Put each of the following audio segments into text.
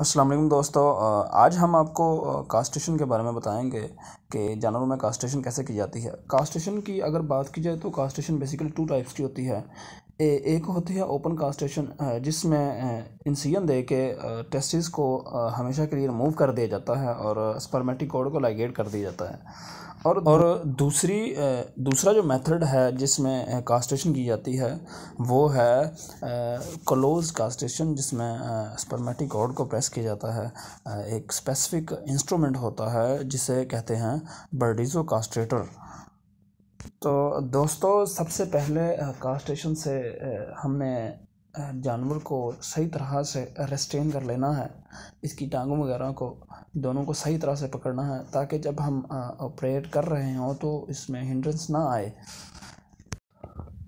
अस्सलाम वालेकुम दोस्तों आज हम आपको कास्टेशन के बारे में बताएंगे कि जानवरों में कास्टेशन कैसे की जाती है कास्टेशन की अगर बात की जाए तो कास्टेशन बेसिकली टू टाइप्स की होती है ए, एक होती है ओपन कास्टेशन जिसमें इंसियन दे के टेस्टिस को हमेशा के लिए रिमूव कर दिया जाता है और स्पर्मेटिक कोड को लाइगेट कर दिया जाता है और और दूसरी दूसरा जो मेथड है जिसमें कास्टेशन की जाती है वो है क्लोज कास्टेशन जिसमें स्पर्मेटिक ऑर्ड को प्रेस किया जाता है एक स्पेसिफिक इंस्ट्रूमेंट होता है जिसे कहते हैं बर्डिजो कास्ट्रेटर तो दोस्तों सबसे पहले कास्टेशन से हमने जानवर को सही तरह से रेस्टेन कर लेना है इसकी टांगों वगैरह को दोनों को सही तरह से पकड़ना है ताकि जब हम ऑपरेट कर रहे हों तो इसमें हिंड्रेंस ना आए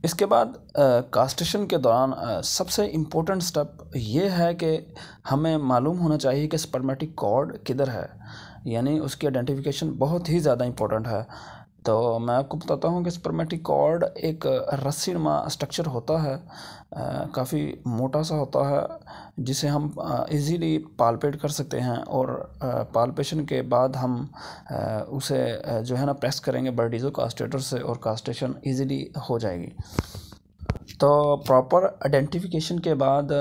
इसके बाद कास्टेशन के दौरान सबसे इम्पोर्टेंट स्टेप ये है कि हमें मालूम होना चाहिए कि स्पर्मेटिक कॉर्ड किधर है यानी उसकी आइडेंटिफिकेशन बहुत ही ज़्यादा इम्पोर्टेंट है तो मैं आपको बताता हूँ कि स्पर्मेटिक कॉर्ड एक रस्सीणमा स्ट्रक्चर होता है काफ़ी मोटा सा होता है जिसे हम इजीली पालपेट कर सकते हैं और पालपेशन के बाद हम उसे जो है ना प्रेस करेंगे बर्डीजो कास्टेटर से और कास्टेशन इजीली हो जाएगी तो प्रॉपर आइडेंटिफिकेशन के बाद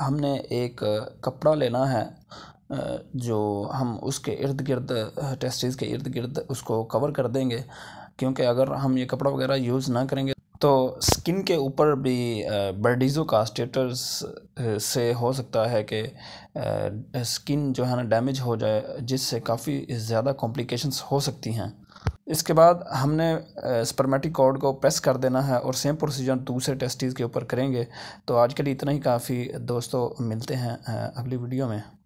हमने एक कपड़ा लेना है जो हम उसके इर्द गिर्द टेस्टिस के इर्द गिर्द उसको कवर कर देंगे क्योंकि अगर हम ये कपड़ा वगैरह यूज़ ना करेंगे तो स्किन के ऊपर भी बर्डीज़ो का स्टेटस से हो सकता है कि स्किन जो है ना डैमेज हो जाए जिससे काफ़ी ज़्यादा कॉम्प्लिकेशंस हो सकती हैं इसके बाद हमने स्पर्मेटिक कॉर्ड को प्रेस कर देना है और सेम प्रोसीजर दूसरे टेस्टीज़ के ऊपर करेंगे तो आज के लिए इतना ही काफ़ी दोस्तों मिलते हैं अगली वीडियो में